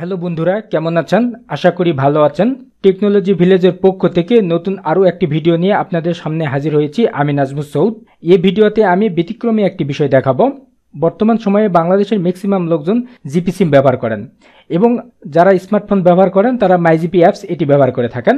Hello বন্ধুরা কেমন আছেন আশা করি ভালো আছেন টেকনোলজি ভিলেজের পক্ষ থেকে নতুন আরও একটি ভিডিও নিয়ে আপনাদের সামনে হাজির হয়েছি আমি নাজমুল সৌদ এই ভিডিওতে আমি ব্যতিক্রমী একটি বিষয় দেখাবো বর্তমান সময়ে বাংলাদেশের ম্যাক্সিমাম লোকজন জিপি সিম ব্যবহার করেন এবং যারা স্মার্টফোন ব্যবহার করেন তারা মাইজিপি অ্যাপস এটি ব্যবহার করে থাকেন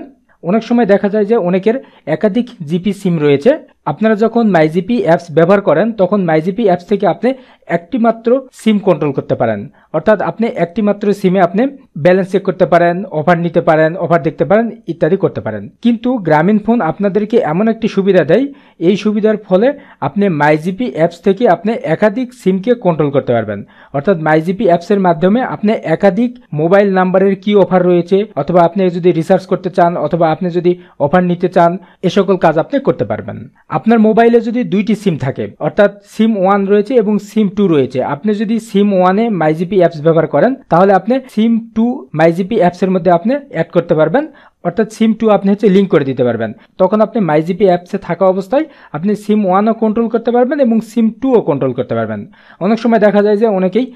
অনেক সময় দেখা যায় যে অনেকের একাধিক জিপি সিম রয়েছে আপনারা যখন মাইজিপি অ্যাপস ব্যবহার করেন তখন মাইজিপি অ্যাপস থেকে আপনি একটি মাত্র সিম কন্ট্রোল করতে পারেন অর্থাৎ আপনি একটি মাত্র সিমে আপনি ব্যালেন্স চেক করতে পারেন অফার নিতে পারেন অফার দেখতে পারেন ইত্যাদি করতে পারেন কিন্তু গ্রামীণ ফোন আপনাদেরকে এমন একটি সুবিধা দেয় এই সুবিধার ফলে আপনি মাইজিপি অ্যাপস থেকে আপনি একাধিক সিমকে কন্ট্রোল করতে পারবেন অর্থাৎ মাইজিপি অ্যাপসের মাধ্যমে আপনি একাধিক মোবাইল নাম্বারের কি অফার রয়েছে অথবা আপনি যদি রিসার্চ করতে চান অথবা আপনি যদি অফার নিতে চান এ সকল কাজ আপনি করতে পারবেন আপনার মোবাইলে যদি দুইটি সিম থাকে অর্থাৎ সিম ওয়ান রয়েছে এবং সিম টু রয়েছে আপনি যদি সিম ওয়ানে মাইজিপি অ্যাপস ব্যবহার করেন তাহলে আপনি সিম টু মাইজিপি অ্যাপসের মধ্যে আপনি অ্যাড করতে পারবেন অর্থাৎ সিম টু আপনি হচ্ছে লিঙ্ক করে দিতে পারবেন তখন আপনি মাইজিপি অ্যাপসে থাকা অবস্থায় আপনি সিম ওয়ানও কন্ট্রোল করতে পারবেন এবং সিম টুও কন্ট্রোল করতে পারবেন অনেক সময় দেখা যায় যে অনেকেই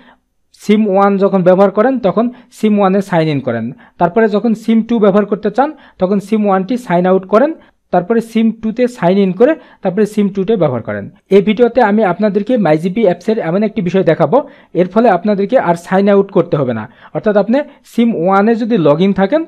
সিম ওয়ান যখন ব্যবহার করেন তখন সিম ওয়ানে সাইন ইন করেন তারপরে যখন সিম টু ব্যবহার করতে চান তখন সিম ওয়ানটি সাইন আউট করেন তারপরে সিম টুতে সাইন ইন করে তারপরে সিম টুতে ব্যবহার করেন এই ভিডিওতে আমি আপনাদেরকে মাইজিপি অ্যাপসের এমন একটি বিষয় দেখাবো এর ফলে আপনাদেরকে আর সাইন আউট করতে হবে না অর্থাৎ আপনি সিম ওয়ানে যদি লগ থাকেন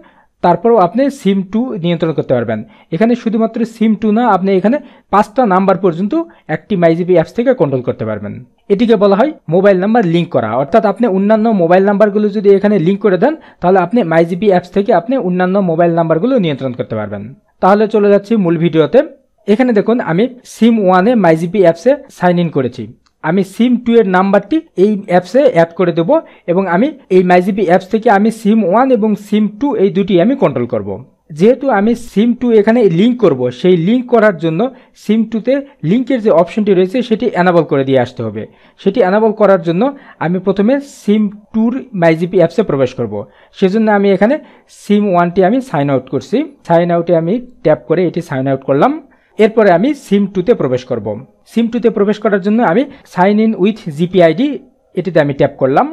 তারপরেও আপনি সিম টু নিয়ন্ত্রণ করতে পারবেন এখানে শুধুমাত্র সিম টু না আপনি এখানে পাঁচটা নাম্বার পর্যন্ত একটি মাইজিপি অ্যাপস থেকে কন্ট্রোল করতে পারবেন এটিকে বলা হয় মোবাইল নাম্বার লিঙ্ক করা অর্থাৎ আপনি অন্যান্য মোবাইল নাম্বারগুলো যদি এখানে লিঙ্ক করে দেন তাহলে আপনি মাইজিপি অ্যাপস থেকে আপনি অন্যান্য মোবাইল নাম্বারগুলো নিয়ন্ত্রণ করতে পারবেন তাহলে চলে যাচ্ছি মূল ভিডিওতে এখানে দেখুন আমি সিম ওয়ানে মাইজিপি অ্যাপসে সাইন ইন করেছি আমি সিম টু এর নাম্বারটি এই অ্যাপসে অ্যাড করে দেবো এবং আমি এই মাইজিপি অ্যাপস থেকে আমি সিম ওয়ান এবং সিম টু এই দুটি আমি কন্ট্রোল করব। যেহেতু আমি সিম টু এখানে লিঙ্ক করব সেই লিঙ্ক করার জন্য সিম টুতে লিঙ্কের যে অপশনটি রয়েছে সেটি অ্যানাবল করে দিয়ে আসতে হবে সেটি অ্যানাবল করার জন্য আমি প্রথমে সিম টুর মাইজিপি অ্যাপসে প্রবেশ করব। সেজন্য আমি এখানে সিম ওয়ানটি আমি সাইন আউট করছি সাইন আউটে আমি ট্যাপ করে এটি সাইন আউট করলাম এরপরে আমি সিম টুতে প্রবেশ করব সিম টুতে প্রবেশ করার জন্য আমি সাইন ইন উইথ জিপিআইডি এটিতে আমি ট্যাপ করলাম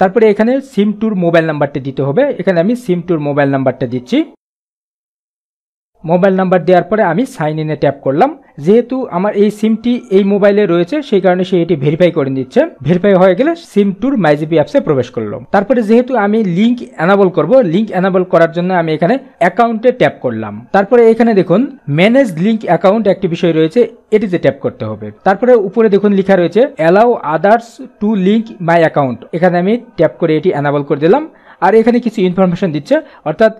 তারপরে এখানে সিম টুর মোবাইল নাম্বারটা দিতে হবে এখানে আমি সিম টুর মোবাইল নাম্বারটা দিচ্ছি মোবাইল নাম্বার দেওয়ার পরে আমি সাইন ইনে ট্যাপ করলাম যেহেতু আমার এই সিমটি এই মোবাইলে রয়েছে সেই কারণে সে এটি ভেরিফাই করে নিচ্ছে ভেরিফাই হয়ে গেলে সিম টুর মাইজিপি অ্যাপসে প্রবেশ করলো তারপরে যেহেতু আমি লিঙ্ক অ্যানাবল করব লিঙ্ক অ্যানাবল করার জন্য আমি এখানে অ্যাকাউন্টে ট্যাপ করলাম তারপরে এখানে দেখুন ম্যানেজ লিঙ্ক অ্যাকাউন্ট একটি বিষয় রয়েছে এটিতে ট্যাপ করতে হবে তারপরে উপরে দেখুন লেখা রয়েছে allow others to link my account এখানে আমি ট্যাপ করে এটি অ্যানাবল করে দিলাম আর এখানে কিছু ইনফরমেশন দিচ্ছে অর্থাৎ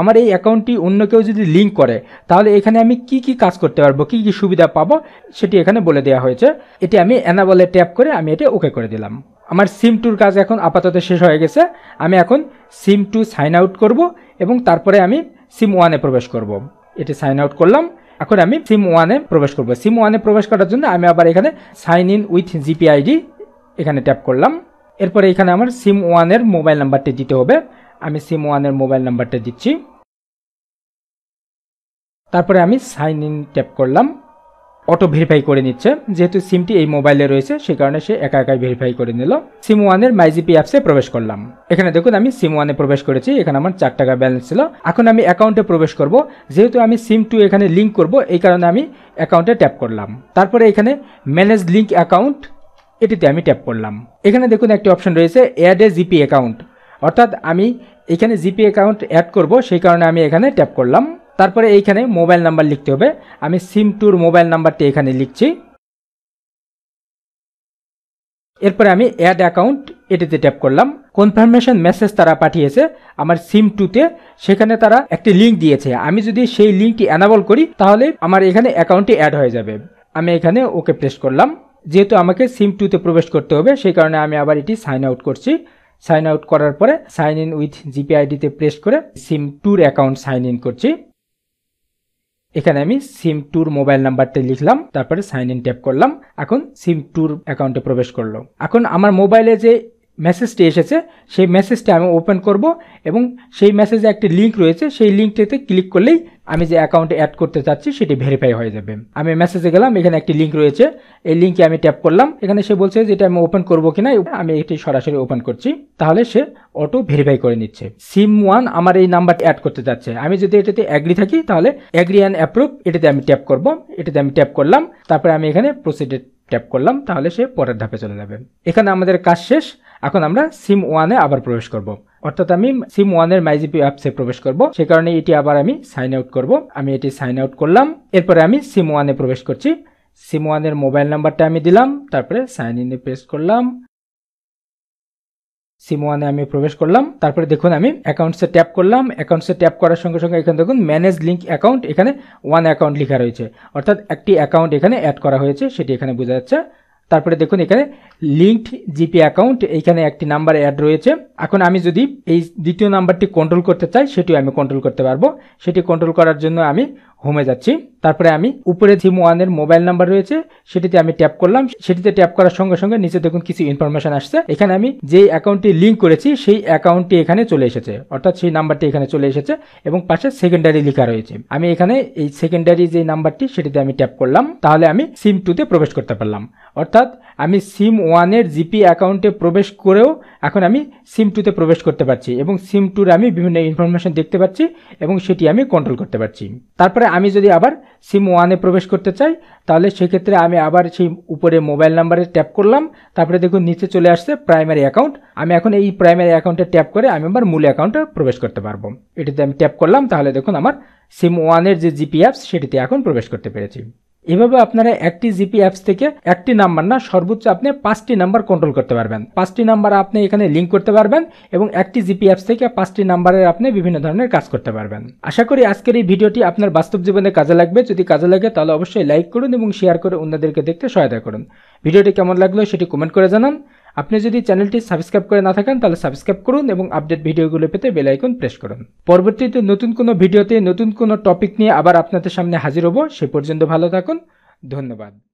আমার এই অ্যাকাউন্টটি অন্য কেউ যদি লিঙ্ক করে তাহলে এখানে আমি কি কি কাজ করতে পারবো কি কি সুবিধা পাবো সেটি এখানে বলে দেওয়া হয়েছে এটি আমি অ্যানাবলে ট্যাপ করে আমি এটা ওকে করে দিলাম আমার সিম টুর কাজ এখন আপাতত শেষ হয়ে গেছে আমি এখন সিম টু সাইন আউট করব এবং তারপরে আমি সিম ওয়ানে প্রবেশ করব। এটি সাইন আউট করলাম এখন আমি সিম ওয়ানে প্রবেশ করব সিম ওয়ানে প্রবেশ করার জন্য আমি আবার এখানে সাইন ইন উইথ জিপিআইডি এখানে ট্যাপ করলাম এরপরে এখানে আমার সিম ওয়ানের মোবাইল নাম্বারটি দিতে হবে আমি সিম ওয়ানের মোবাইল নাম্বারটা দিচ্ছি তারপরে আমি সাইন ইন ট্যাপ করলাম অটো ভেরিফাই করে নিচ্ছে যেহেতু সিমটি এই মোবাইলে রয়েছে সে কারণে সে একা একাই ভেরিফাই করে নিল সিম ওয়ানের মাইজিপি অ্যাপসে প্রবেশ করলাম এখানে দেখুন আমি সিম ওয়ানে প্রবেশ করেছি এখানে আমার চার টাকা ব্যালেন্স ছিল এখন আমি অ্যাকাউন্টে প্রবেশ করব যেহেতু আমি সিম টু এখানে লিঙ্ক করব এই কারণে আমি অ্যাকাউন্টে ট্যাপ করলাম তারপরে এখানে ম্যানেজ লিঙ্ক অ্যাকাউন্ট এটিতে আমি ট্যাপ করলাম এখানে দেখুন একটি অপশন রয়েছে অ্যাড এ জিপি অ্যাকাউন্ট অর্থাৎ আমি এখানে জিপি অ্যাকাউন্ট অ্যাড করব সেই কারণে আমি এখানে ট্যাপ করলাম তারপরে এইখানে মোবাইল নাম্বার লিখতে হবে আমি সিম টুর মোবাইল নাম্বারটি এখানে লিখছি এরপরে আমি অ্যাড অ্যাকাউন্ট এটিতে ট্যাপ করলাম কনফার্মেশন মেসেজ তারা পাঠিয়েছে আমার সিম টুতে সেখানে তারা একটি লিঙ্ক দিয়েছে আমি যদি সেই লিঙ্কটি অ্যানাবল করি তাহলে আমার এখানে অ্যাকাউন্টটি অ্যাড হয়ে যাবে আমি এখানে ওকে প্রেস করলাম যেহেতু আমাকে সিম টুতে প্রবেশ করতে হবে সেই কারণে আমি আবার এটি সাইন আউট করছি সাইন আউট করার পরে সাইন ইন উইথ জিপি আইডিতে প্রেস করে সিম টুর অ্যাকাউন্ট সাইন ইন করছি এখানে আমি সিম টুর মোবাইল নাম্বারটা লিখলাম তারপরে সাইন ইন ট্যাপ করলাম এখন সিম টুর অ্যাকাউন্টে প্রবেশ করলো এখন আমার মোবাইলে যে মেসেজটি এসেছে সেই মেসেজটি আমি ওপেন করব এবং সেই মেসেজে একটি লিঙ্ক রয়েছে সেই লিঙ্কটিতে ক্লিক করলেই আমি যে অ্যাকাউন্টে অ্যাড করতে চাচ্ছি সেটি ভেরিফাই হয়ে যাবে আমি মেসেজে গেলাম এখানে একটি লিঙ্ক রয়েছে এই লিঙ্কে আমি ট্যাপ করলাম এখানে সে বলছে যে এটা আমি ওপেন করবো কিনা আমি এটি সরাসরি ওপেন করছি তাহলে সে অটো ভেরিফাই করে নিচ্ছে সিম ওয়ান আমার এই নাম্বারটি অ্যাড করতে চাচ্ছে আমি যদি এটাতে অ্যাগ্রি থাকি তাহলে অ্যাগ্রি অ্যান্ড অ্যাপ্রুভ এটাতে আমি ট্যাপ করব এটাতে আমি ট্যাপ করলাম তারপরে আমি এখানে প্রসিডেড ট্যাপ করলাম তাহলে সে পরের ধাপে চলে যাবে এখানে আমাদের কাজ শেষ এখন আমরা সিম ওয়ানে আবার প্রবেশ করব। অর্থাৎ আমি সিম ওয়ানের মাইজিপি অ্যাপসে প্রবেশ করব সে কারণে এটি আবার আমি সাইন আউট করব আমি এটি সাইন আউট করলাম এরপরে আমি সিম ওয়ানে প্রবেশ করছি সিম ওয়ানের মোবাইল নাম্বারটা আমি দিলাম তারপরে সাইন ইনে প্রেস করলাম সিম ওয়ানে আমি প্রবেশ করলাম তারপরে দেখুন আমি অ্যাকাউন্টসে ট্যাপ করলাম অ্যাকাউন্টসে ট্যাপ করার সঙ্গে সঙ্গে এখানে দেখুন ম্যানেজ লিঙ্ক অ্যাকাউন্ট এখানে ওয়ান অ্যাকাউন্ট লেখা রয়েছে অর্থাৎ একটি অ্যাকাউন্ট এখানে অ্যাড করা হয়েছে সেটি এখানে বোঝা যাচ্ছে তারপরে দেখুন এখানে লিঙ্কড জিপি অ্যাকাউন্ট এখানে একটি নাম্বার অ্যাড রয়েছে এখন আমি যদি এই দ্বিতীয় নাম্বারটি কন্ট্রোল করতে চাই সেটিও আমি কন্ট্রোল করতে পারবো সেটি কন্ট্রোল করার জন্য আমি হোমে যাচ্ছি তারপরে আমি উপরে জিম ওয়ানের মোবাইল নাম্বার রয়েছে সেটিতে আমি ট্যাপ করলাম সেটিতে ট্যাপ করার সঙ্গে সঙ্গে নিচে দেখুন কিছু ইনফরমেশন আসছে এখানে আমি যেই অ্যাকাউন্টটি লিঙ্ক করেছি সেই অ্যাকাউন্টটি এখানে চলে এসেছে অর্থাৎ সেই নাম্বারটি এখানে চলে এসেছে এবং পাশে সেকেন্ডারি লেখা রয়েছে আমি এখানে এই সেকেন্ডারি যে নাম্বারটি সেটিতে আমি ট্যাপ করলাম তাহলে আমি সিম টুতে প্রবেশ করতে পারলাম অর্থাৎ আমি সিম ওয়ানের জিপি অ্যাকাউন্টে প্রবেশ করেও এখন আমি সিম টুতে প্রবেশ করতে পারছি এবং সিম টুর আমি বিভিন্ন ইনফরমেশন দেখতে পাচ্ছি এবং সেটি আমি কন্ট্রোল করতে পারছি তারপরে আমি যদি আবার সিম ওয়ানে প্রবেশ করতে চাই তাহলে সেক্ষেত্রে আমি আবার সেই উপরে মোবাইল নাম্বারে ট্যাপ করলাম তারপরে দেখুন নিচে চলে আসছে প্রাইমারি অ্যাকাউন্ট আমি এখন এই প্রাইমারি অ্যাকাউন্টে ট্যাপ করে আমি আমার মূল অ্যাকাউন্টে প্রবেশ করতে পারবো এটিতে আমি ট্যাপ করলাম তাহলে দেখুন আমার সিম ওয়ানের যে জিপি অ্যাপস সেটিতে এখন প্রবেশ করতে পেরেছি এভাবে আপনারা একটি জিপি অ্যাপস থেকে একটি নাম্বার না সর্বোচ্চ আপনি পাঁচটি নাম্বার কন্ট্রোল করতে পারবেন পাঁচটি নাম্বার আপনি এখানে লিঙ্ক করতে পারবেন এবং একটি জিপি অ্যাপস থেকে পাঁচটি নাম্বারের আপনি বিভিন্ন ধরনের কাজ করতে পারবেন আশা করি আজকের এই ভিডিওটি আপনার বাস্তব জীবনে কাজে লাগবে যদি কাজে লাগে তাহলে অবশ্যই লাইক করুন এবং শেয়ার করে অন্যদেরকে দেখতে সহায়তা করুন ভিডিওটি কেমন লাগলো সেটি কমেন্ট করে জানান আপনি যদি চ্যানেলটি সাবস্ক্রাইব করে না থাকেন তাহলে সাবস্ক্রাইব করুন এবং আপডেট ভিডিওগুলো পেতে বেলাইকন প্রেস করুন পরবর্তীতে নতুন কোনো ভিডিওতে নতুন কোনো টপিক নিয়ে আবার আপনাদের সামনে হাজির হব সে পর্যন্ত ভালো থাকুন ধন্যবাদ